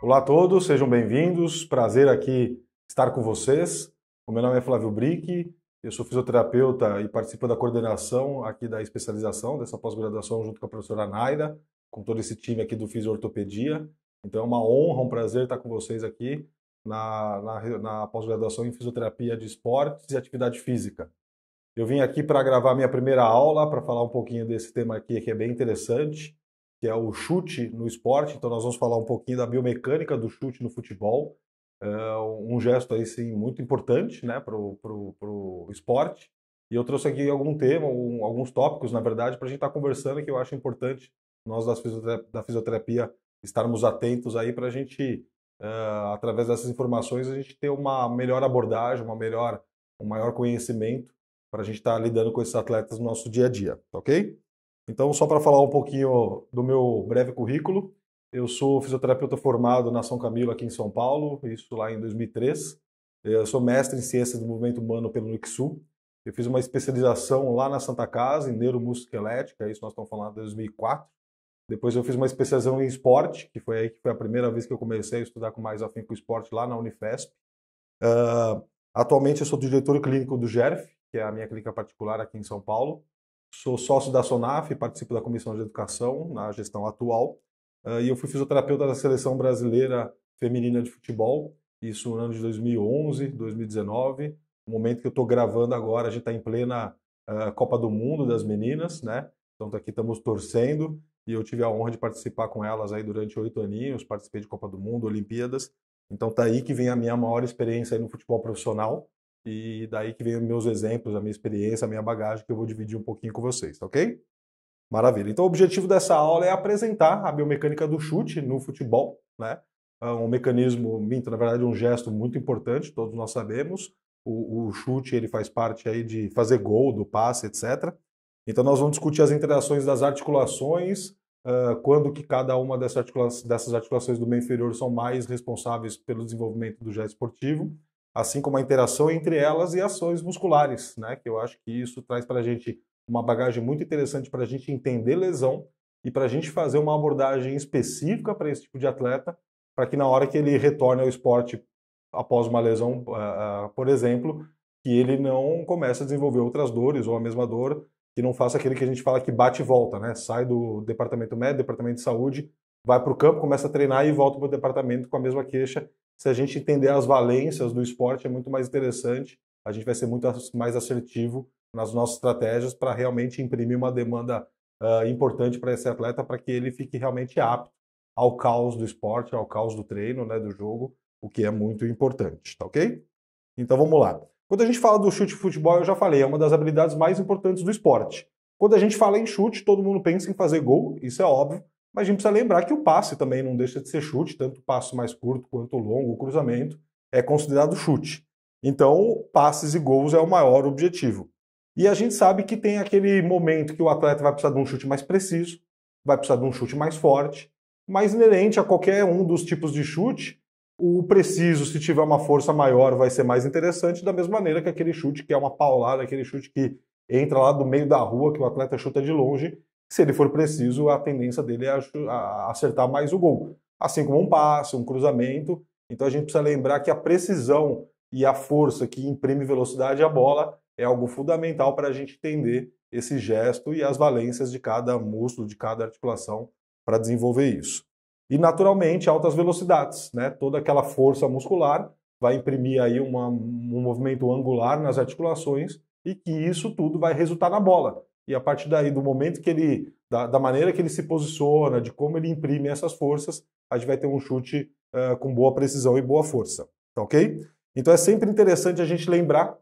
Olá a todos, sejam bem-vindos. Prazer aqui estar com vocês. O meu nome é Flávio Brick, eu sou fisioterapeuta e participo da coordenação aqui da especialização dessa pós-graduação junto com a professora Naira, com todo esse time aqui do Fisiortopedia. Então é uma honra, um prazer estar com vocês aqui na, na, na pós-graduação em fisioterapia de esportes e atividade física. Eu vim aqui para gravar minha primeira aula, para falar um pouquinho desse tema aqui que é bem interessante que é o chute no esporte. Então nós vamos falar um pouquinho da biomecânica do chute no futebol. É um gesto aí sim muito importante, né, o pro, pro esporte. E eu trouxe aqui algum tema, um, alguns tópicos, na verdade, para a gente estar tá conversando que eu acho importante nós fisioterapia, da fisioterapia estarmos atentos aí para a gente, uh, através dessas informações, a gente ter uma melhor abordagem, uma melhor, um maior conhecimento para a gente estar tá lidando com esses atletas no nosso dia a dia, tá ok? Então, só para falar um pouquinho do meu breve currículo, eu sou fisioterapeuta formado na São Camilo, aqui em São Paulo, isso lá em 2003. Eu sou mestre em Ciências do Movimento Humano pelo Unixul. Eu fiz uma especialização lá na Santa Casa, em neuromusculoesquelética, é isso nós estamos falando de 2004. Depois eu fiz uma especialização em esporte, que foi aí que foi a primeira vez que eu comecei a estudar com mais afinco esporte lá na Unifesp. Uh, atualmente eu sou diretor clínico do GERF, que é a minha clínica particular aqui em São Paulo. Sou sócio da Sonaf, participo da Comissão de Educação na gestão atual. Uh, e eu fui fisioterapeuta da Seleção Brasileira Feminina de Futebol, isso no ano de 2011, 2019. O momento que eu estou gravando agora, a gente está em plena uh, Copa do Mundo das meninas, né? Então aqui estamos torcendo e eu tive a honra de participar com elas aí durante oito aninhos, participei de Copa do Mundo, Olimpíadas. Então tá aí que vem a minha maior experiência no futebol profissional, e daí que vem meus exemplos, a minha experiência, a minha bagagem que eu vou dividir um pouquinho com vocês, tá ok? Maravilha. Então o objetivo dessa aula é apresentar a biomecânica do chute no futebol, né? É um mecanismo, minto, na verdade, um gesto muito importante, todos nós sabemos. O, o chute ele faz parte aí de fazer gol, do passe, etc. Então nós vamos discutir as interações das articulações, uh, quando que cada uma dessas articulações, dessas articulações do meio inferior são mais responsáveis pelo desenvolvimento do gesto esportivo assim como a interação entre elas e ações musculares, né? Que eu acho que isso traz para a gente uma bagagem muito interessante para a gente entender lesão e para a gente fazer uma abordagem específica para esse tipo de atleta, para que na hora que ele retorne ao esporte após uma lesão, ah, ah, por exemplo, que ele não comece a desenvolver outras dores ou a mesma dor, que não faça aquele que a gente fala que bate e volta, né? Sai do departamento médico, departamento de saúde, vai para o campo, começa a treinar e volta para o departamento com a mesma queixa se a gente entender as valências do esporte, é muito mais interessante. A gente vai ser muito mais assertivo nas nossas estratégias para realmente imprimir uma demanda uh, importante para esse atleta, para que ele fique realmente apto ao caos do esporte, ao caos do treino, né, do jogo, o que é muito importante, tá ok? Então vamos lá. Quando a gente fala do chute de futebol, eu já falei, é uma das habilidades mais importantes do esporte. Quando a gente fala em chute, todo mundo pensa em fazer gol, isso é óbvio, mas a gente precisa lembrar que o passe também não deixa de ser chute, tanto o passo mais curto quanto o longo, o cruzamento, é considerado chute. Então, passes e gols é o maior objetivo. E a gente sabe que tem aquele momento que o atleta vai precisar de um chute mais preciso, vai precisar de um chute mais forte, mas inerente a qualquer um dos tipos de chute, o preciso, se tiver uma força maior, vai ser mais interessante, da mesma maneira que aquele chute que é uma paulada, aquele chute que entra lá do meio da rua, que o atleta chuta de longe, se ele for preciso, a tendência dele é acertar mais o gol. Assim como um passe, um cruzamento. Então a gente precisa lembrar que a precisão e a força que imprime velocidade à bola é algo fundamental para a gente entender esse gesto e as valências de cada músculo, de cada articulação para desenvolver isso. E naturalmente altas velocidades, né? Toda aquela força muscular vai imprimir aí uma, um movimento angular nas articulações e que isso tudo vai resultar na bola e a partir daí, do momento que ele, da, da maneira que ele se posiciona, de como ele imprime essas forças, a gente vai ter um chute uh, com boa precisão e boa força, tá ok? Então é sempre interessante a gente lembrar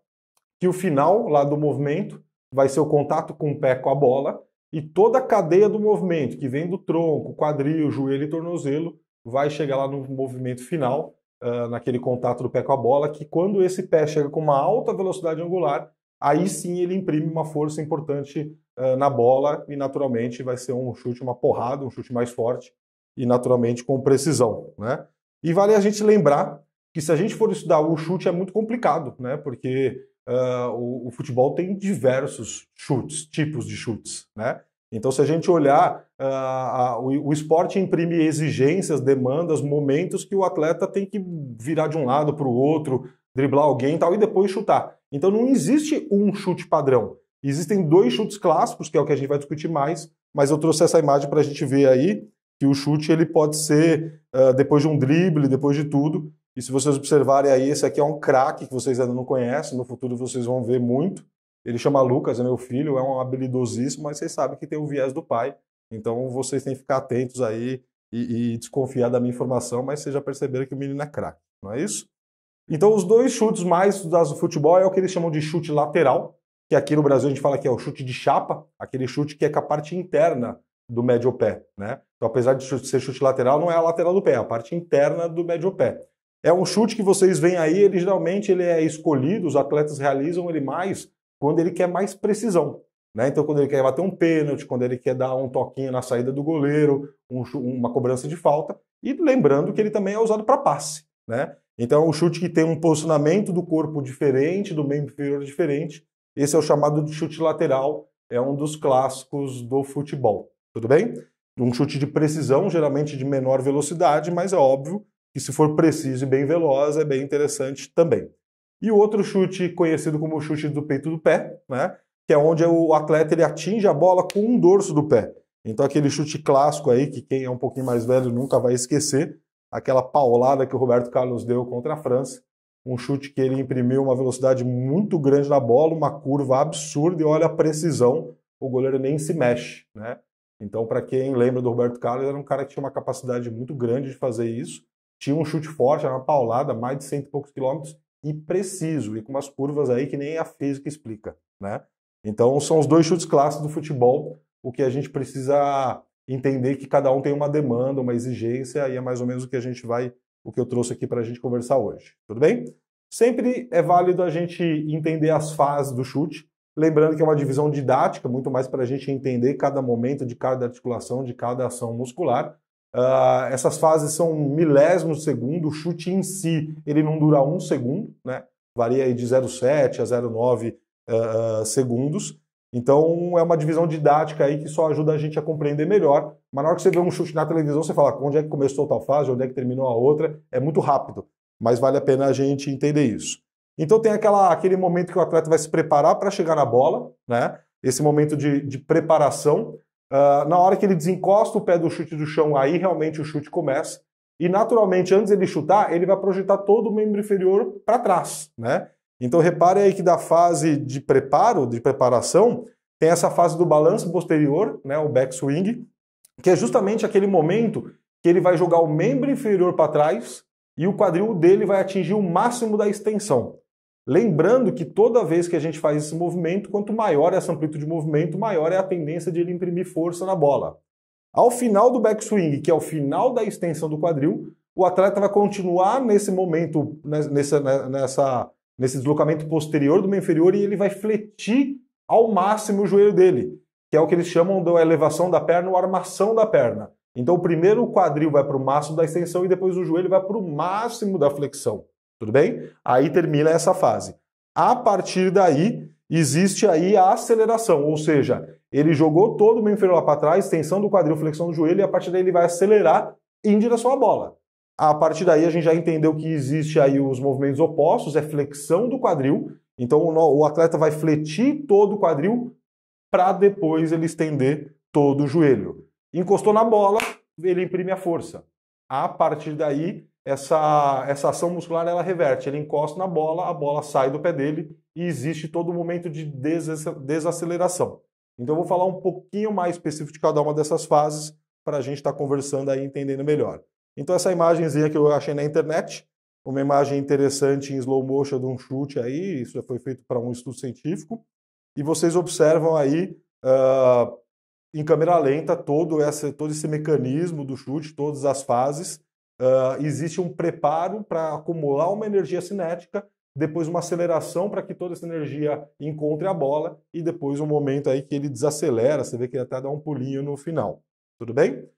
que o final lá do movimento vai ser o contato com o pé com a bola e toda a cadeia do movimento, que vem do tronco, quadril, joelho e tornozelo, vai chegar lá no movimento final, uh, naquele contato do pé com a bola, que quando esse pé chega com uma alta velocidade angular, aí sim ele imprime uma força importante uh, na bola e naturalmente vai ser um chute, uma porrada, um chute mais forte e naturalmente com precisão, né? E vale a gente lembrar que se a gente for estudar o chute é muito complicado, né? Porque uh, o, o, futebol tem diversos chutes, tipos de chutes, né? Então, se a gente olhar, uh, a, o, o esporte imprime exigências, demandas, momentos que o atleta tem que virar de um lado para o outro, driblar alguém e tal, e depois chutar. Então não existe um chute padrão. Existem dois chutes clássicos, que é o que a gente vai discutir mais, mas eu trouxe essa imagem para a gente ver aí que o chute ele pode ser uh, depois de um drible, depois de tudo. E se vocês observarem aí, esse aqui é um craque que vocês ainda não conhecem, no futuro vocês vão ver muito. Ele chama Lucas, é meu filho, é um habilidosíssimo, mas vocês sabem que tem o viés do pai. Então vocês têm que ficar atentos aí e, e desconfiar da minha informação, mas vocês já perceberam que o menino é craque, não é isso? Então, os dois chutes mais do futebol é o que eles chamam de chute lateral, que aqui no Brasil a gente fala que é o chute de chapa, aquele chute que é com a parte interna do médio pé, né? Então, apesar de ser chute lateral, não é a lateral do pé, é a parte interna do médio pé. É um chute que vocês veem aí, ele geralmente ele é escolhido, os atletas realizam ele mais quando ele quer mais precisão, né? Então, quando ele quer bater um pênalti, quando ele quer dar um toquinho na saída do goleiro, um, uma cobrança de falta, e lembrando que ele também é usado para passe, né? Então, o chute que tem um posicionamento do corpo diferente, do membro inferior diferente, esse é o chamado de chute lateral, é um dos clássicos do futebol. Tudo bem? Um chute de precisão, geralmente de menor velocidade, mas é óbvio que se for preciso e bem veloz, é bem interessante também. E o outro chute, conhecido como chute do peito do pé, né? que é onde o atleta ele atinge a bola com um dorso do pé. Então, aquele chute clássico aí, que quem é um pouquinho mais velho nunca vai esquecer, aquela paulada que o Roberto Carlos deu contra a França. Um chute que ele imprimiu uma velocidade muito grande na bola, uma curva absurda e olha a precisão, o goleiro nem se mexe, né? Então, para quem lembra do Roberto Carlos, era um cara que tinha uma capacidade muito grande de fazer isso, tinha um chute forte, era uma paulada, mais de cento e poucos quilômetros, e preciso, e com umas curvas aí que nem a física explica, né? Então, são os dois chutes clássicos do futebol, o que a gente precisa entender que cada um tem uma demanda, uma exigência, e é mais ou menos o que a gente vai, o que eu trouxe aqui para a gente conversar hoje. Tudo bem? Sempre é válido a gente entender as fases do chute, lembrando que é uma divisão didática, muito mais para a gente entender cada momento de cada articulação, de cada ação muscular. Uh, essas fases são milésimos de segundo, o chute em si ele não dura um segundo, né? varia aí de 0,7 a 0,9 uh, ah, ah, segundos. Então é uma divisão didática aí que só ajuda a gente a compreender melhor. Mas na hora que você vê um chute na televisão, você fala onde é que começou tal fase, onde é que terminou a outra. É muito rápido, mas vale a pena a gente entender isso. Então tem aquela, aquele momento que o atleta vai se preparar para chegar na bola, né? Esse momento de, de preparação. Uh, na hora que ele desencosta o pé do chute do chão, aí realmente o chute começa. E naturalmente, antes ele chutar, ele vai projetar todo o membro inferior para trás, né? Então repare aí que da fase de preparo, de preparação, tem essa fase do balanço posterior, né, o backswing, que é justamente aquele momento que ele vai jogar o membro inferior para trás e o quadril dele vai atingir o máximo da extensão. Lembrando que toda vez que a gente faz esse movimento, quanto maior essa amplitude de movimento, maior é a tendência de ele imprimir força na bola. Ao final do backswing, que é o final da extensão do quadril, o atleta vai continuar nesse momento, nessa, nessa nesse deslocamento posterior do meio inferior e ele vai fletir ao máximo o joelho dele, que é o que eles chamam da elevação da perna ou armação da perna. Então, primeiro o quadril vai para o máximo da extensão e depois o joelho vai para o máximo da flexão. Tudo bem? Aí termina essa fase. A partir daí, existe aí a aceleração, ou seja, ele jogou todo o meio inferior lá para trás, extensão do quadril, flexão do joelho, e a partir daí ele vai acelerar em direção à bola. A partir daí a gente já entendeu que existe aí os movimentos opostos, é flexão do quadril. Então o atleta vai fletir todo o quadril para depois ele estender todo o joelho. Encostou na bola, ele imprime a força. A partir daí, essa, essa ação muscular ela reverte. Ele encosta na bola, a bola sai do pé dele e existe todo o momento de desaceleração. Então eu vou falar um pouquinho mais específico de cada uma dessas fases para a gente estar tá conversando aí entendendo melhor. Então essa imagenzinha que eu achei na internet, uma imagem interessante em slow motion de um chute aí, isso foi feito para um estudo científico, e vocês observam aí uh, em câmera lenta todo esse, todo esse mecanismo do chute, todas as fases. Uh, existe um preparo para acumular uma energia cinética, depois uma aceleração para que toda essa energia encontre a bola e depois um momento aí que ele desacelera, você vê que ele até dá um pulinho no final. Tudo bem?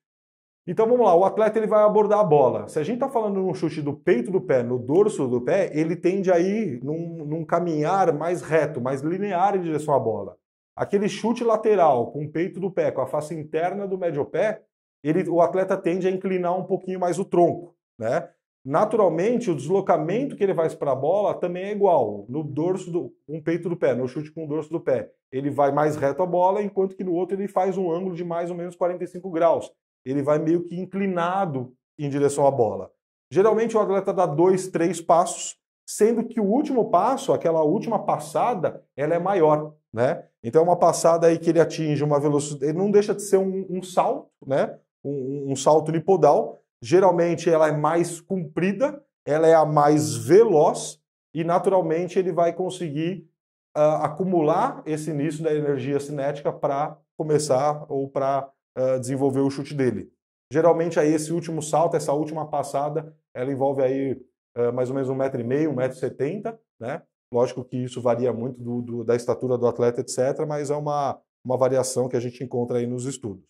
Então vamos lá, o atleta ele vai abordar a bola. Se a gente está falando num chute do peito do pé, no dorso do pé, ele tende a ir num, num caminhar mais reto, mais linear em direção à bola. Aquele chute lateral com o peito do pé, com a face interna do médio pé, ele, o atleta tende a inclinar um pouquinho mais o tronco, né? Naturalmente, o deslocamento que ele faz para a bola também é igual. No dorso do um peito do pé, no chute com o dorso do pé, ele vai mais reto a bola, enquanto que no outro ele faz um ângulo de mais ou menos 45 graus ele vai meio que inclinado em direção à bola. Geralmente o atleta dá dois, três passos, sendo que o último passo, aquela última passada, ela é maior, né? Então é uma passada aí que ele atinge uma velocidade, ele não deixa de ser um, um salto, né? Um, um, salto nipodal. Geralmente ela é mais comprida, ela é a mais veloz e naturalmente ele vai conseguir uh, acumular esse início da energia cinética para começar ou para uh, desenvolver o chute dele. Geralmente aí esse último salto, essa última passada, ela envolve aí uh, mais ou menos um metro e meio, um metro e setenta, né? Lógico que isso varia muito do, do, da estatura do atleta, etc., mas é uma, uma variação que a gente encontra aí nos estudos.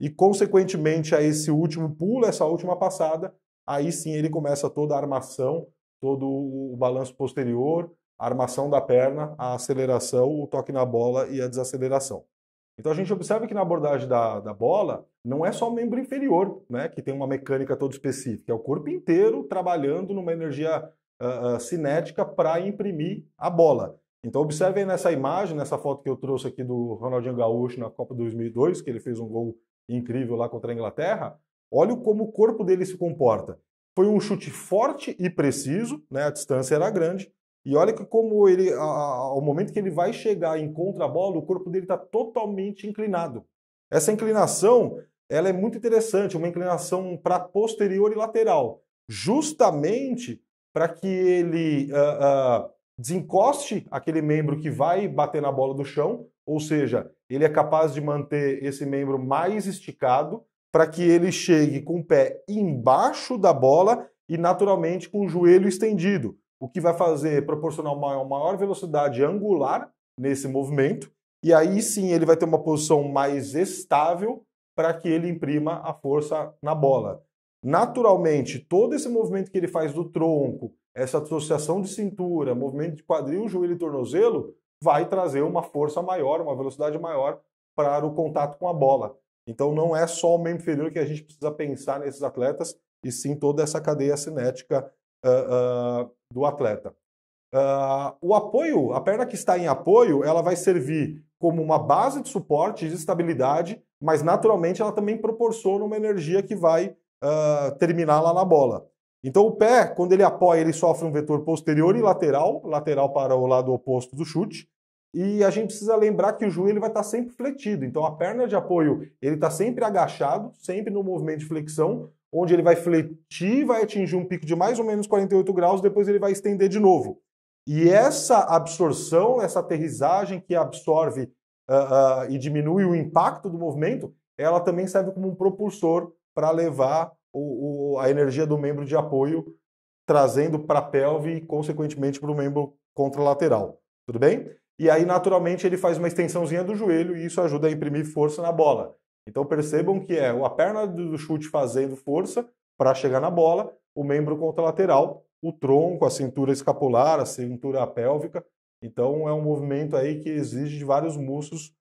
E, consequentemente, a esse último pulo, essa última passada, aí sim ele começa toda a armação, todo o balanço posterior, a armação da perna, a aceleração, o toque na bola e a desaceleração. Então a gente uhum. observa que na abordagem da, da bola, não é só o membro inferior, né, que tem uma mecânica toda específica, é o corpo inteiro trabalhando numa energia uh, uh, cinética para imprimir a bola. Então observem nessa imagem, nessa foto que eu trouxe aqui do Ronaldinho Gaúcho na Copa 2002, que ele fez um gol incrível lá contra a Inglaterra, olha como o corpo dele se comporta. Foi um chute forte e preciso, né, a distância era grande, e olha que como ele, ao momento que ele vai chegar em contra-bola, o corpo dele está totalmente inclinado. Essa inclinação, ela é muito interessante, uma inclinação para posterior e lateral, justamente para que ele uh, uh, desencoste aquele membro que vai bater na bola do chão, ou seja, ele é capaz de manter esse membro mais esticado para que ele chegue com o pé embaixo da bola e naturalmente com o joelho estendido o que vai fazer proporcionar uma maior velocidade angular nesse movimento, e aí sim ele vai ter uma posição mais estável para que ele imprima a força na bola. Naturalmente, todo esse movimento que ele faz do tronco, essa associação de cintura, movimento de quadril, joelho e tornozelo, vai trazer uma força maior, uma velocidade maior para o contato com a bola. Então não é só o membro inferior que a gente precisa pensar nesses atletas, e sim toda essa cadeia cinética uh, uh, do atleta. Uh, o apoio, a perna que está em apoio, ela vai servir como uma base de suporte, e de estabilidade, mas naturalmente ela também proporciona uma energia que vai terminar lá na bola. Então o pé, quando ele apoia, ele sofre um vetor posterior e lateral, lateral para o lado oposto do chute, e a gente precisa lembrar que o joelho vai estar sempre fletido. Então a perna de apoio ele está sempre agachado, sempre no movimento de flexão, onde ele vai fletir, vai atingir um pico de mais ou menos 48 graus, depois ele vai estender de novo. E essa absorção, essa aterrissagem que absorve uh, uh, e diminui o impacto do movimento, ela também serve como um propulsor para levar o, o, a energia do membro de apoio, trazendo para a pelve e, consequentemente, para o membro contralateral. Tudo bem? E aí, naturalmente, ele faz uma extensãozinha do joelho e isso ajuda a imprimir força na bola. Então percebam que é a perna do chute fazendo força para chegar na bola, o membro contralateral, o tronco, a cintura escapular, a cintura pélvica. Então é um movimento aí que exige de vários músculos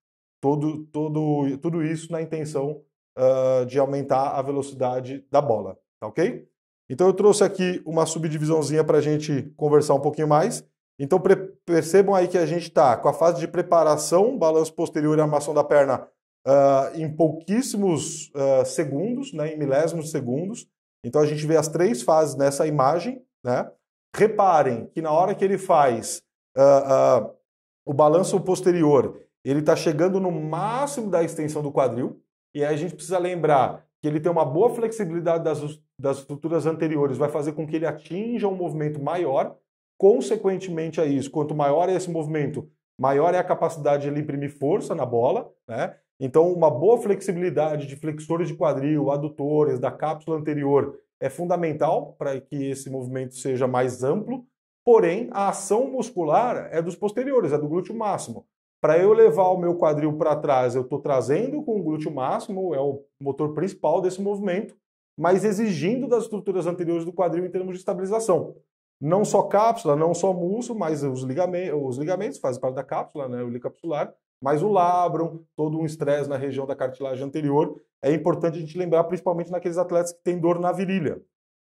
todo, todo, tudo isso na intenção uh, de aumentar a velocidade da bola, tá ok? Então eu trouxe aqui uma subdivisãozinha para a gente conversar um pouquinho mais. Então percebam aí que a gente está com a fase de preparação, balanço posterior e armação da perna uh, em pouquíssimos uh, segundos, né, em milésimos de segundos. Então a gente vê as três fases nessa imagem. Né? Reparem que na hora que ele faz uh, o balanço posterior, ele está chegando no máximo da extensão do quadril. E aí a gente precisa lembrar que ele tem uma boa flexibilidade das, das estruturas anteriores, vai fazer com que ele atinja um movimento maior. Consequentemente a isso, quanto maior é esse movimento, maior é a capacidade de ele imprimir força na bola, né? Então, uma boa flexibilidade de flexores de quadril, adutores, da cápsula anterior é fundamental para que esse movimento seja mais amplo. Porém, a ação muscular é dos posteriores, é do glúteo máximo. Para eu levar o meu quadril para trás, eu estou trazendo com o glúteo máximo, é o motor principal desse movimento, mas exigindo das estruturas anteriores do quadril em termos de estabilização. Não só cápsula, não só músculo, mas os ligamentos, os ligamentos fazem parte da cápsula, né, o licapsular, mais o labrum, todo um estresse na região da cartilagem anterior. É importante a gente lembrar, principalmente naqueles atletas que têm dor na virilha.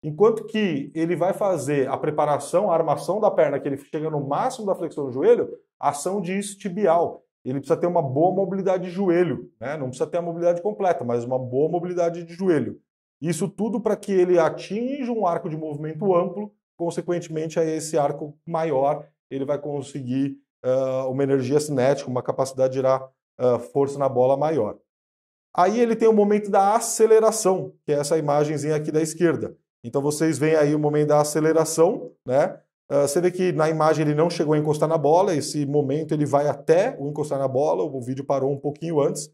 Enquanto que ele vai fazer a preparação, a armação da perna, que ele chega no máximo da flexão do joelho, ação de tibial. Ele precisa ter uma boa mobilidade de joelho, né? não precisa ter a mobilidade completa, mas uma boa mobilidade de joelho. Isso tudo para que ele atinja um arco de movimento amplo, consequentemente a é esse arco maior ele vai conseguir uh, uma energia cinética, uma capacidade de gerar uh, força na bola maior. Aí ele tem o momento da aceleração, que é essa imagenzinha aqui da esquerda. Então vocês veem aí o momento da aceleração, né? Uh, você vê que na imagem ele não chegou a encostar na bola, esse momento ele vai até o encostar na bola, o vídeo parou um pouquinho antes.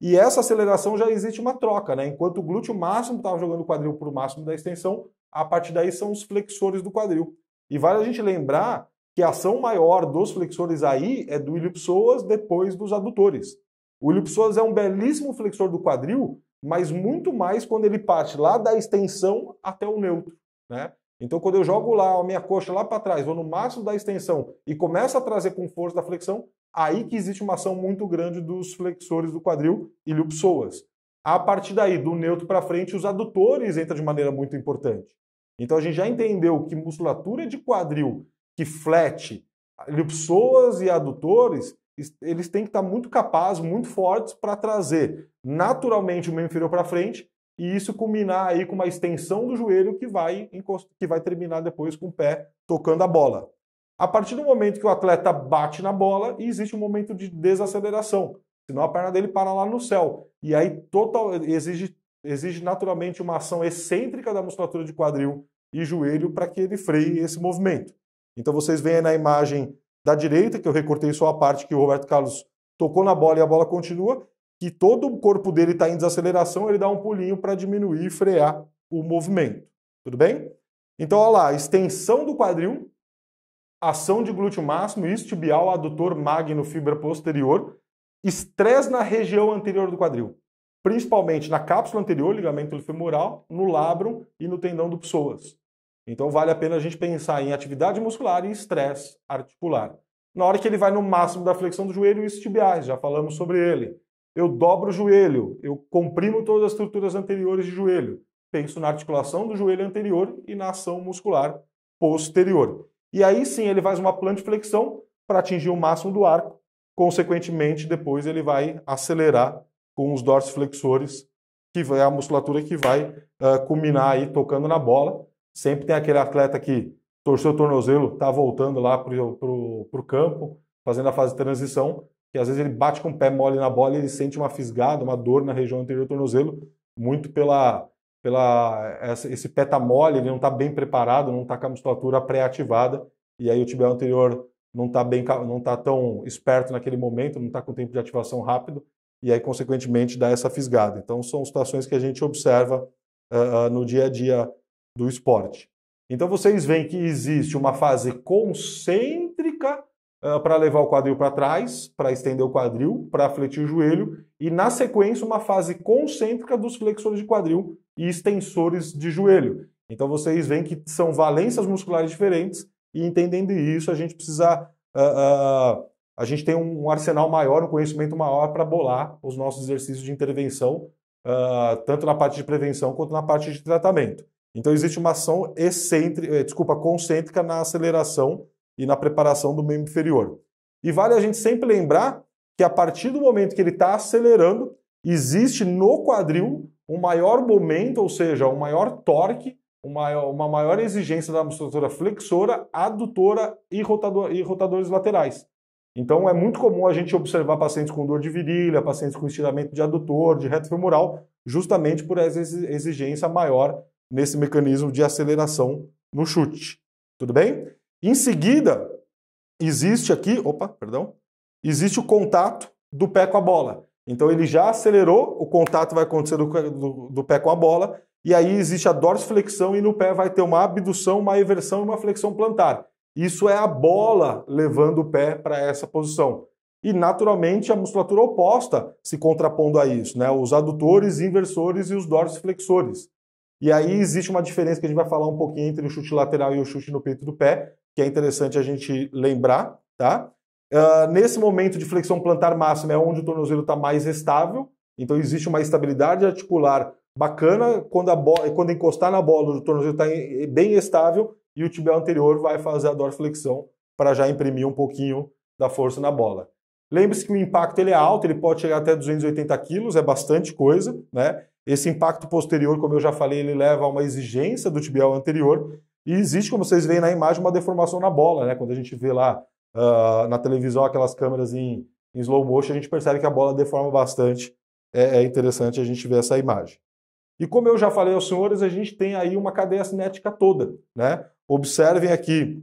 E essa aceleração já existe uma troca, né? Enquanto o glúteo máximo estava jogando o quadril para o máximo da extensão, a partir daí são os flexores do quadril. E vale a gente lembrar que a ação maior dos flexores aí é do ilipsoas depois dos adutores. O ilipsoas é um belíssimo flexor do quadril, mas muito mais quando ele parte lá da extensão até o neutro, né? Então, quando eu jogo lá a minha coxa lá para trás, vou no máximo da extensão e começo a trazer com força da flexão, aí que existe uma ação muito grande dos flexores do quadril e A partir daí, do neutro para frente, os adutores entram de maneira muito importante. Então, a gente já entendeu que musculatura de quadril que flete lipsoas e adutores, eles têm que estar muito capazes, muito fortes para trazer naturalmente o membro inferior para frente e isso culminar aí com uma extensão do joelho que vai, que vai terminar depois com o pé tocando a bola. A partir do momento que o atleta bate na bola, existe um momento de desaceleração, senão a perna dele para lá no céu. E aí total, exige, exige naturalmente uma ação excêntrica da musculatura de quadril e joelho para que ele freie esse movimento. Então vocês veem na imagem da direita, que eu recortei só a parte que o Roberto Carlos tocou na bola e a bola continua, que todo o corpo dele está em desaceleração, ele dá um pulinho para diminuir e frear o movimento. Tudo bem? Então, olha lá, extensão do quadril, ação de glúteo máximo, istibial, adutor, magno, fibra posterior, estresse na região anterior do quadril, principalmente na cápsula anterior, ligamento femoral, no labrum e no tendão do psoas. Então vale a pena a gente pensar em atividade muscular e estresse articular. Na hora que ele vai no máximo da flexão do joelho, isso tibiais, já falamos sobre ele. Eu dobro o joelho, eu comprimo todas as estruturas anteriores de joelho. Penso na articulação do joelho anterior e na ação muscular posterior. E aí sim ele faz uma flexão para atingir o máximo do arco. Consequentemente, depois ele vai acelerar com os dorsiflexores, que é a musculatura que vai uh, culminar aí tocando na bola. Sempre tem aquele atleta que torceu o tornozelo, está voltando lá para o campo, fazendo a fase de transição, que às vezes ele bate com o pé mole na bola e ele sente uma fisgada, uma dor na região anterior do tornozelo, muito pela, pela essa, esse pé tá mole, ele não está bem preparado, não está com a musculatura pré-ativada, e aí o tibial anterior não está bem, não tá tão esperto naquele momento, não está com tempo de ativação rápido, e aí consequentemente dá essa fisgada. Então são situações que a gente observa uh, uh, no dia a dia do esporte. Então vocês veem que existe uma fase concêntrica uh, para levar o quadril para trás, para estender o quadril, para fletir o joelho, e na sequência uma fase concêntrica dos flexores de quadril e extensores de joelho. Então vocês veem que são valências musculares diferentes, e entendendo isso, a gente precisa. Uh, uh, a gente tem um arsenal maior, um conhecimento maior para bolar os nossos exercícios de intervenção, tanto na parte de prevenção quanto na parte de tratamento. Então existe uma ação excêntrica, eh, desculpa, concêntrica na aceleração e na preparação do membro inferior. E vale a gente sempre lembrar que a partir do momento que ele está acelerando, existe no quadril um maior momento, ou seja, um maior torque, uma, maior exigência da musculatura flexora, adutora e, rotador, e rotadores laterais. Então é muito comum a gente observar pacientes com dor de virilha, pacientes com estiramento de adutor, de reto femoral, justamente por essa exigência maior nesse mecanismo de aceleração no chute. Tudo bem? Em seguida, existe aqui, opa, perdão, existe o contato do pé com a bola. Então ele já acelerou, o contato vai acontecer do, do, do, pé com a bola, e aí existe a dorsiflexão e no pé vai ter uma abdução, uma eversão e uma flexão plantar. Isso é a bola levando o pé para essa posição. E naturalmente a musculatura oposta se contrapondo a isso, né? Os adutores, inversores e os dorsiflexores. E aí existe uma diferença que a gente vai falar um pouquinho entre o chute lateral e o chute no peito do pé, que é interessante a gente lembrar, tá? Uh, nesse momento de flexão plantar máxima é onde o tornozelo está mais estável, então existe uma estabilidade articular bacana quando, a bola, quando encostar na bola o tornozelo está bem estável e o tibial anterior vai fazer a dorsiflexão para já imprimir um pouquinho da força na bola. Lembre-se que o impacto ele é alto, ele pode chegar até 280 quilos, é bastante coisa, né? Esse impacto posterior, como eu já falei, ele leva a uma exigência do tibial anterior e existe, como vocês veem na imagem, uma deformação na bola, né? Quando a gente vê lá uh, na televisão aquelas câmeras em, em, slow motion, a gente percebe que a bola deforma bastante. É, é, interessante a gente ver essa imagem. E como eu já falei aos senhores, a gente tem aí uma cadeia cinética toda, né? Observem aqui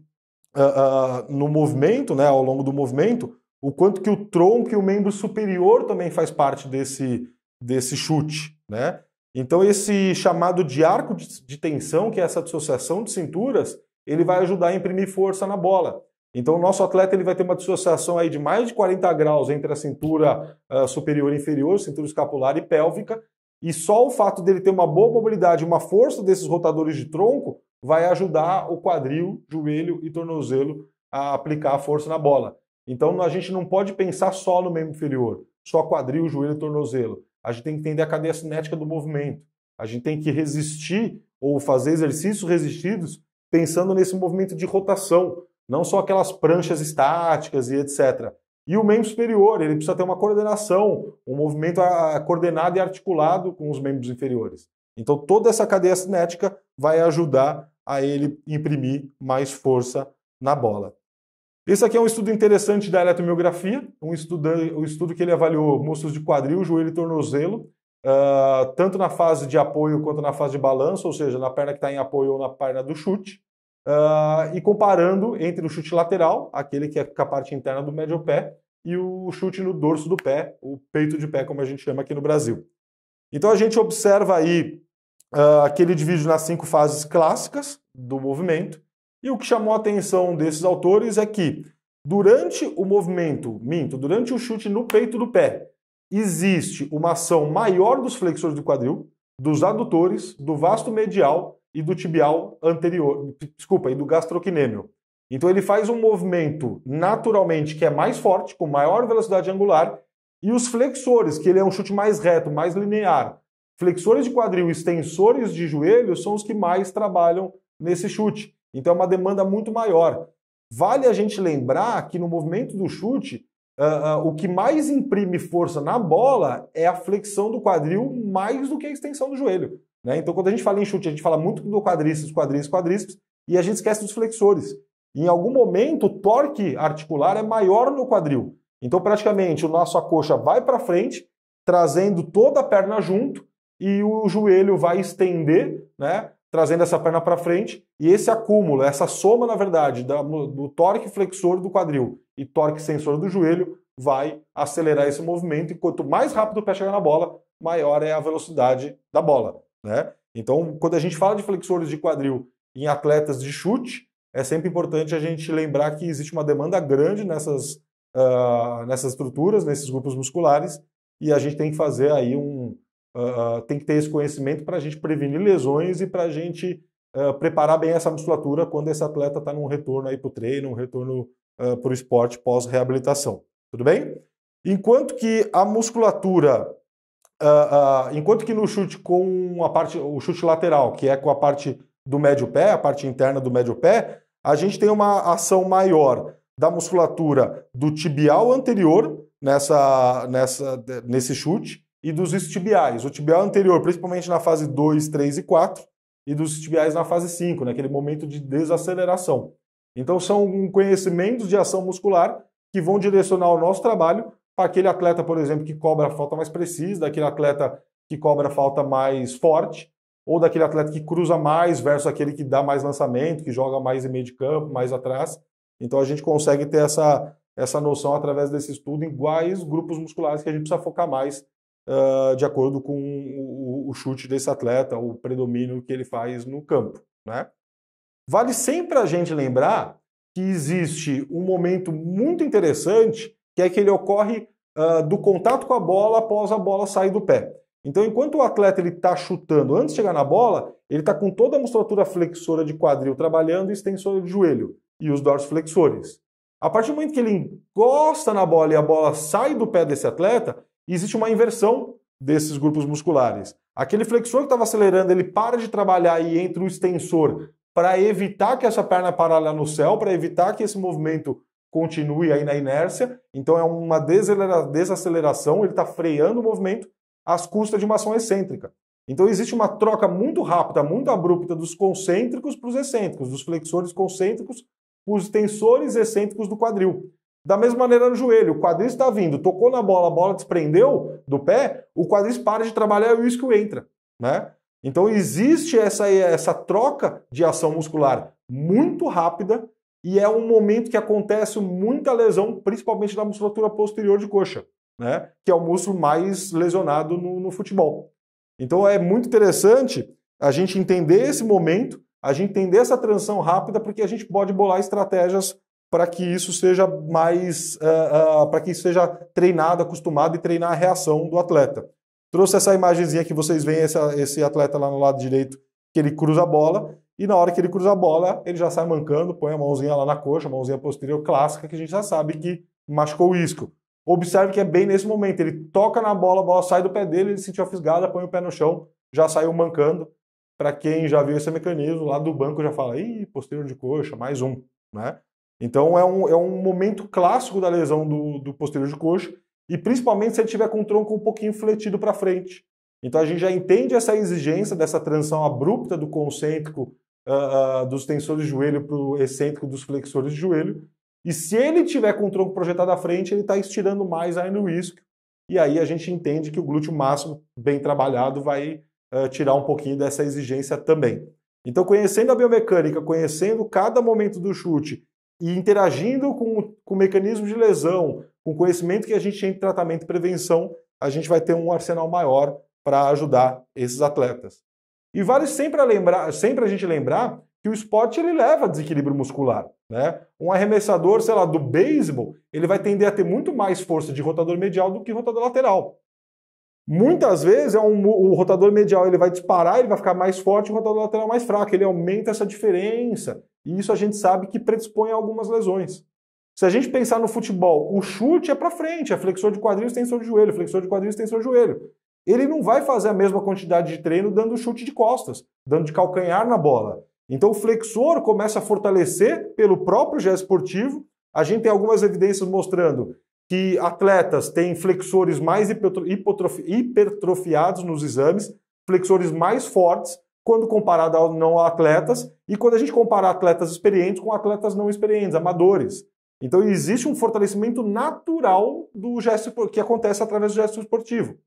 uh, uh, no movimento, né? Ao longo do movimento, o quanto que o tronco e o membro superior também faz parte desse desse chute, né? Então esse chamado de arco de tensão, que é essa dissociação de cinturas, ele vai ajudar a imprimir força na bola. Então o nosso atleta ele vai ter uma dissociação aí de mais de 40 graus entre a cintura uh, superior e inferior, cintura escapular e pélvica, e só o fato dele ter uma boa mobilidade, uma força desses rotadores de tronco, vai ajudar o quadril, joelho e tornozelo a aplicar a força na bola. Então a gente não pode pensar só no membro inferior, só quadril, joelho e tornozelo. A gente tem que entender a cadeia cinética do movimento. A gente tem que resistir ou fazer exercícios resistidos pensando nesse movimento de rotação, não só aquelas pranchas estáticas e etc. E o membro superior, ele precisa ter uma coordenação, um movimento coordenado e articulado com os membros inferiores. Então toda essa cadeia cinética vai ajudar a ele imprimir mais força na bola. Esse aqui é um estudo interessante da eletromiografia, um estudo, um estudo que ele avaliou músculos de quadril, joelho e tornozelo, uh, tanto na fase de apoio quanto na fase de balanço, ou seja, na perna que está em apoio ou na perna do chute, uh, e comparando entre o chute lateral, aquele que é com a parte interna do médio pé, e o chute no dorso do pé, o peito de pé, como a gente chama aqui no Brasil. Então a gente observa aí uh, ah, que ele divide nas cinco fases clássicas do movimento, e o que chamou a atenção desses autores é que, durante o movimento, minto, durante o chute no peito do pé, existe uma ação maior dos flexores do quadril, dos adutores, do vasto medial e do tibial anterior, desculpa, e do gastrocnêmio Então ele faz um movimento naturalmente que é mais forte, com maior velocidade angular, e os flexores, que ele é um chute mais reto, mais linear. Flexores de quadril e extensores de joelho são os que mais trabalham nesse chute. Então é uma demanda muito maior. Vale a gente lembrar que no movimento do chute, uh, uh, o que mais imprime força na bola é a flexão do quadril mais do que a extensão do joelho. Né? Então, quando a gente fala em chute, a gente fala muito do quadríceps, quadríceps, quadríceps, e a gente esquece dos flexores. Em algum momento, o torque articular é maior no quadril. Então, praticamente, o nosso coxa vai para frente, trazendo toda a perna junto, e o joelho vai estender, né? trazendo essa perna para frente, e esse acúmulo, essa soma, na verdade, da, do torque flexor do quadril e torque sensor do joelho, vai acelerar esse movimento, e quanto mais rápido o pé chegar na bola, maior é a velocidade da bola. Né? Então, quando a gente fala de flexores de quadril em atletas de chute, é sempre importante a gente lembrar que existe uma demanda grande nessas, uh, nessas estruturas, nesses grupos musculares, e a gente tem que fazer aí um, ah, tem que ter esse conhecimento para a gente prevenir lesões e para a gente uh, preparar bem essa musculatura quando esse atleta está num retorno aí para o treino, um retorno uh, ah, para o esporte pós-reabilitação. Tudo bem? Enquanto que a musculatura, enquanto que no chute com a parte, o chute lateral, que é com a parte do médio pé, a parte interna do médio pé, a gente tem uma ação maior da musculatura do tibial anterior nessa, nessa, nesse chute e dos tibiais. O tibial anterior, principalmente na fase 2, 3 e 4, e dos tibiais na fase 5, naquele né, momento de desaceleração. Então são conhecimentos de ação muscular que vão direcionar o nosso trabalho para aquele atleta, por exemplo, que cobra a falta mais precisa, daquele atleta que cobra a falta mais forte, ou daquele atleta que cruza mais versus aquele que dá mais lançamento, que joga mais em meio de campo, mais atrás. Então a gente consegue ter essa, essa noção através desse estudo em quais grupos musculares que a gente precisa focar mais uh, de acordo com o, o, chute desse atleta, o predomínio que ele faz no campo. Né? Vale sempre a gente lembrar que existe um momento muito interessante, que é que ele ocorre uh, do contato com a bola após a bola sair do pé. Então, enquanto o atleta está chutando antes de chegar na bola, ele está com toda a musculatura flexora de quadril trabalhando e extensora de joelho e os flexores. A partir do momento que ele encosta na bola e a bola sai do pé desse atleta, e existe uma inversão desses grupos musculares. Aquele flexor que estava acelerando, ele para de trabalhar e entra o extensor para evitar que essa perna lá no céu, para evitar que esse movimento continue aí na inércia. Então é uma desaceleração, ele está freando o movimento às custas de uma ação excêntrica. Então existe uma troca muito rápida, muito abrupta dos concêntricos para os excêntricos, dos flexores concêntricos para os tensores excêntricos do quadril. Da mesma maneira no joelho, o quadril está vindo, tocou na bola, a bola desprendeu do pé, o quadril para de trabalhar e o isquio entra, né? Então existe essa, essa troca de ação muscular muito rápida e é um momento que acontece muita lesão, principalmente na musculatura posterior de coxa, né? Que é o músculo mais lesionado no, no futebol. Então é muito interessante a gente entender esse momento, a gente entender essa transição rápida, porque a gente pode bolar estratégias para que isso seja mais, uh, uh, para que isso seja treinado, acostumado e treinar a reação do atleta. Trouxe essa imagenzinha que vocês veem esse, esse atleta lá no lado direito que ele cruza a bola e na hora que ele cruza a bola ele já sai mancando, põe a mãozinha lá na coxa, a mãozinha posterior clássica que a gente já sabe que machucou o isco. Observe que é bem nesse momento, ele toca na bola, a bola sai do pé dele, ele sentiu a fisgada, põe o pé no chão, já saiu mancando. Para quem já viu esse mecanismo, lá do banco já fala, ih, posterior de coxa, mais um, né? Então é um, é um momento clássico da lesão do, do posterior de coxa, e principalmente se ele tiver com o tronco um pouquinho fletido para frente. Então a gente já entende essa exigência dessa transição abrupta do concêntrico uh, uh, dos tensores de joelho para o excêntrico dos flexores de joelho. E se ele tiver com o tronco projetado à frente, ele está estirando mais ainda o isco E aí a gente entende que o glúteo máximo bem trabalhado vai uh, tirar um pouquinho dessa exigência também. Então, conhecendo a biomecânica, conhecendo cada momento do chute e interagindo com, com o mecanismo de lesão, com o conhecimento que a gente tem de tratamento e prevenção, a gente vai ter um arsenal maior para ajudar esses atletas. E vale sempre a, lembrar, sempre a gente lembrar que o esporte ele leva a desequilíbrio muscular. Né? Um arremessador, sei lá, do beisebol, ele vai tender a ter muito mais força de rotador medial do que rotador lateral. Muitas vezes é um, o rotador medial ele vai disparar, ele vai ficar mais forte, o rotador lateral mais fraco, ele aumenta essa diferença. E isso a gente sabe que predispõe a algumas lesões. Se a gente pensar no futebol, o chute é para frente, é flexor de quadril, extensor de joelho, flexor de quadril, extensor de joelho. Ele não vai fazer a mesma quantidade de treino dando chute de costas, dando de calcanhar na bola. Então o flexor começa a fortalecer pelo próprio gesto esportivo. A gente tem algumas evidências mostrando que atletas têm flexores mais hipertrofiados nos exames, flexores mais fortes quando comparado ao não atletas e quando a gente compara atletas experientes com atletas não experientes, amadores. Então existe um fortalecimento natural do gesto que acontece através do gesto esportivo.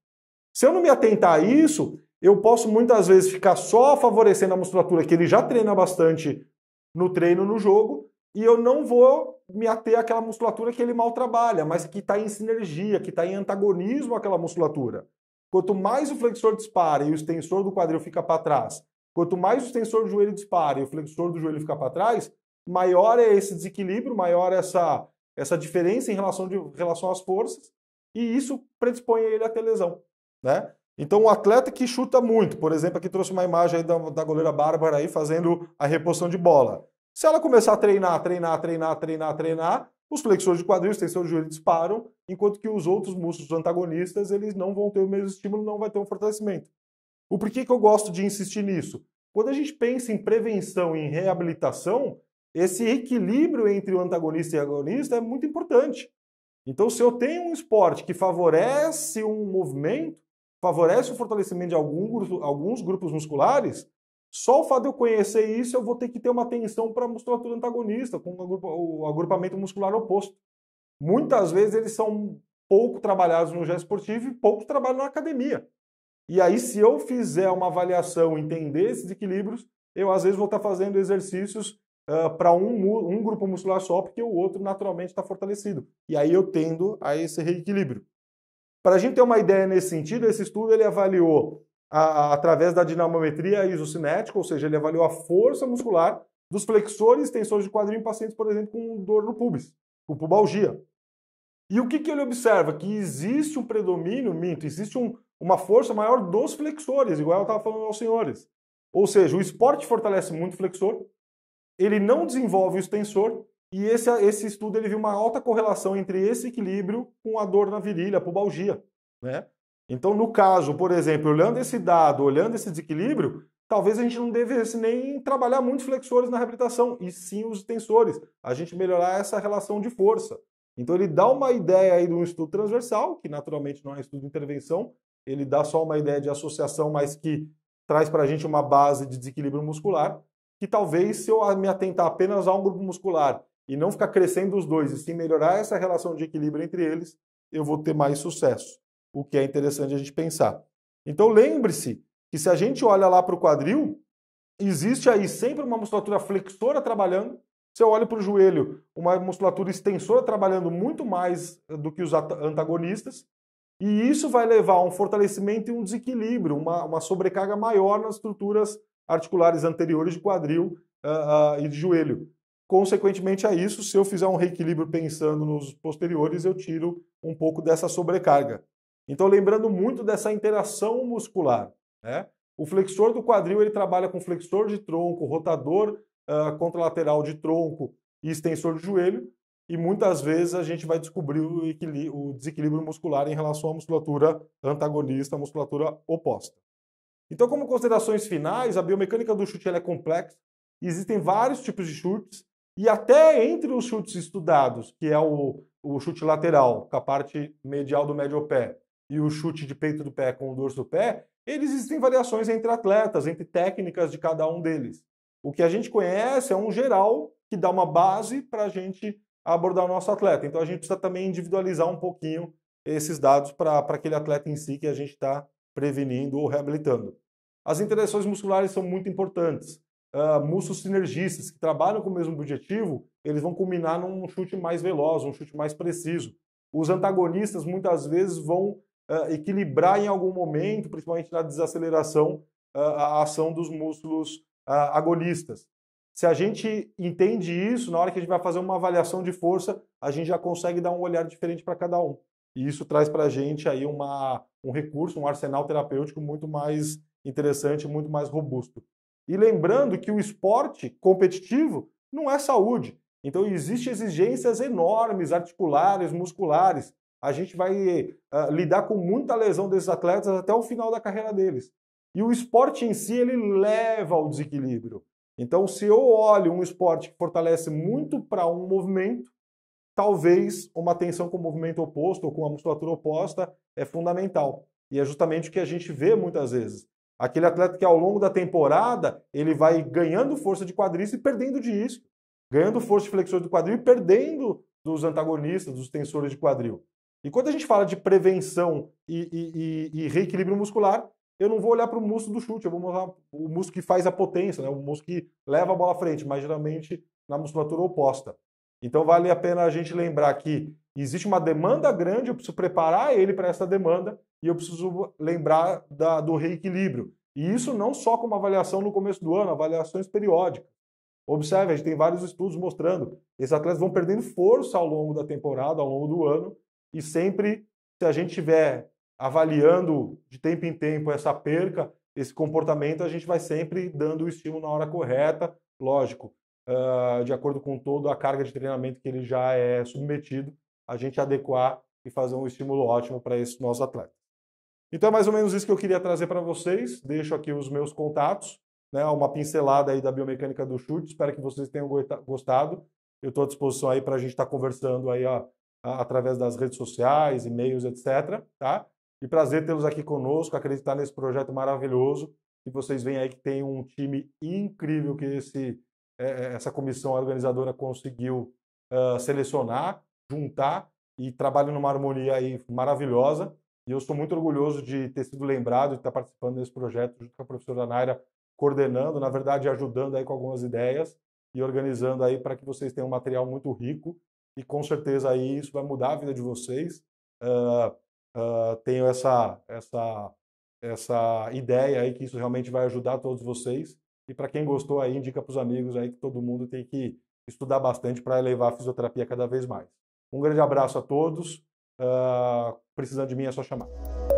Se eu não me atentar a isso, eu posso muitas vezes ficar só favorecendo a musculatura que ele já treina bastante no treino, no jogo, e eu não vou me ater àquela musculatura que ele mal trabalha, mas que está em sinergia, que está em antagonismo àquela musculatura. Quanto mais o flexor dispara e o extensor do quadril fica para trás, quanto mais o extensor do joelho dispara e o flexor do joelho fica para trás, maior é esse desequilíbrio, maior é essa, essa diferença em relação, de, relação às forças, e isso predispõe ele a ter lesão. Né? Então, o atleta que chuta muito, por exemplo, aqui trouxe uma imagem da, da goleira Bárbara aí fazendo a reposição de bola. Se ela começar a treinar, treinar, treinar, treinar, treinar, os flexores de quadril, os tensores de joelho disparam, enquanto que os outros músculos antagonistas, eles não vão ter o mesmo estímulo, não vai ter um fortalecimento. O porquê que eu gosto de insistir nisso? Quando a gente pensa em prevenção e em reabilitação, esse equilíbrio entre o antagonista e o agonista é muito importante. Então, se eu tenho um esporte que favorece um movimento, favorece o fortalecimento de algum, alguns grupos musculares, só o fato de eu conhecer isso, eu vou ter que ter uma tensão para a musculatura antagonista, com o agrupamento muscular oposto. Muitas vezes eles são pouco trabalhados no gesto esportivo e pouco trabalham na academia. E aí, se eu fizer uma avaliação, entender esses equilíbrios, eu às vezes vou estar tá fazendo exercícios uh, para um, um grupo muscular só, porque o outro naturalmente está fortalecido. E aí eu tendo a esse reequilíbrio. Para a gente ter uma ideia nesse sentido, esse estudo ele avaliou a, através da dinamometria isocinética, ou seja, ele avaliou a força muscular dos flexores e extensores de quadril em pacientes, por exemplo, com dor no pubis, com pubalgia. E o que, que ele observa? Que existe um predomínio, minto, existe um, uma força maior dos flexores, igual eu estava falando aos senhores. Ou seja, o esporte fortalece muito o flexor, ele não desenvolve o extensor, e esse, esse estudo ele viu uma alta correlação entre esse equilíbrio com a dor na virilha, a pubalgia. Né? Então, no caso, por exemplo, olhando esse dado, olhando esse desequilíbrio, talvez a gente não devesse nem trabalhar muitos flexores na reabilitação, e sim os tensores, a gente melhorar essa relação de força. Então ele dá uma ideia aí de um estudo transversal, que naturalmente não é um estudo de intervenção, ele dá só uma ideia de associação, mas que traz para a gente uma base de desequilíbrio muscular, que talvez se eu me atentar apenas a um grupo muscular e não ficar crescendo os dois, e sim melhorar essa relação de equilíbrio entre eles, eu vou ter mais sucesso o que é interessante a gente pensar. Então lembre-se que se a gente olha lá para o quadril, existe aí sempre uma musculatura flexora trabalhando. Se eu olho para o joelho, uma musculatura extensora trabalhando muito mais eh, do que os antagonistas. E isso vai levar a um fortalecimento e um desequilíbrio, uma, uma sobrecarga maior nas estruturas articulares anteriores de quadril uh, uh, e de joelho. Consequentemente a é isso, se eu fizer um reequilíbrio pensando nos posteriores, eu tiro um pouco dessa sobrecarga. Então, lembrando muito dessa interação muscular. Né? O flexor do quadril ele trabalha com flexor de tronco, rotador uh, contralateral de tronco e extensor de joelho. E muitas vezes a gente vai descobrir o, o desequilíbrio muscular em relação à musculatura antagonista, à musculatura oposta. Então, como considerações finais, a biomecânica do chute é complexa. Existem vários tipos de chutes e até entre os chutes estudados, que é o, o chute lateral, com a parte medial do médio pé, e o chute de peito do pé com o dorso do pé, eles existem variações entre atletas, entre técnicas de cada um deles. O que a gente conhece é um geral que dá uma base para a gente abordar o nosso atleta. Então a gente precisa também individualizar um pouquinho esses dados para aquele atleta em si que a gente está prevenindo ou reabilitando. As interações musculares são muito importantes. Uh, músculos sinergistas que trabalham com o mesmo objetivo, eles vão culminar num chute mais veloz, um chute mais preciso. Os antagonistas muitas vezes vão uh, equilibrar em algum momento, principalmente na desaceleração, uh, a ação dos músculos uh, agonistas. Se a gente entende isso, na hora que a gente vai fazer uma avaliação de força, a gente já consegue dar um olhar diferente para cada um. E isso traz para a gente aí uma, um recurso, um arsenal terapêutico muito mais interessante, muito mais robusto. E lembrando que o esporte competitivo não é saúde. Então existem exigências enormes, articulares, musculares. A gente vai uh, lidar com muita lesão desses atletas até o final da carreira deles. E o esporte em si, ele leva ao desequilíbrio. Então, se eu olho um esporte que fortalece muito para um movimento, talvez uma atenção com o movimento oposto ou com a musculatura oposta é fundamental. E é justamente o que a gente vê muitas vezes. Aquele atleta que ao longo da temporada ele vai ganhando força de quadríceps e perdendo de isco, ganhando força de flexor do quadril e perdendo dos antagonistas, dos tensores de quadril. E quando a gente fala de prevenção e, e, e, e reequilíbrio muscular, eu não vou olhar para o músculo do chute, eu vou mostrar o músculo que faz a potência, né? o músculo que leva a bola à frente, mas geralmente na musculatura oposta. Então vale a pena a gente lembrar que existe uma demanda grande, eu preciso preparar ele para essa demanda e eu preciso lembrar da, do reequilíbrio. E isso não só com uma avaliação no começo do ano, avaliações periódicas. Observe, a gente tem vários estudos mostrando esses atletas vão perdendo força ao longo da temporada, ao longo do ano, e sempre, se a gente tiver avaliando de tempo em tempo essa perca, esse comportamento, a gente vai sempre dando o estímulo na hora correta, lógico, uh, de acordo com toda a carga de treinamento que ele já é submetido, a gente adequar e fazer um estímulo ótimo para esse nosso atleta. Então é mais ou menos isso que eu queria trazer para vocês. Deixo aqui os meus contatos, né, uma pincelada aí da biomecânica do chute. Espero que vocês tenham gostado. Eu estou à disposição aí para a gente estar tá conversando aí ó, através das redes sociais, e-mails, etc. Tá? E prazer tê-los aqui conosco, acreditar nesse projeto maravilhoso. E vocês veem aí que tem um time incrível que esse, é, é, essa comissão organizadora conseguiu selecionar, juntar e trabalha numa harmonia aí maravilhosa. E eu estou muito orgulhoso de ter sido lembrado de estar participando desse projeto junto com a professora Naira, coordenando, na verdade, ajudando aí com algumas ideias e organizando aí para que vocês tenham um material muito rico e com certeza aí isso vai mudar a vida de vocês. Uh, uh, tenho essa, essa, essa ideia aí que isso realmente vai ajudar todos vocês. E para quem gostou aí, indica para os amigos aí que todo mundo tem que estudar bastante para elevar a fisioterapia cada vez mais. Um grande abraço a todos. Uh, precisando de mim é só chamar.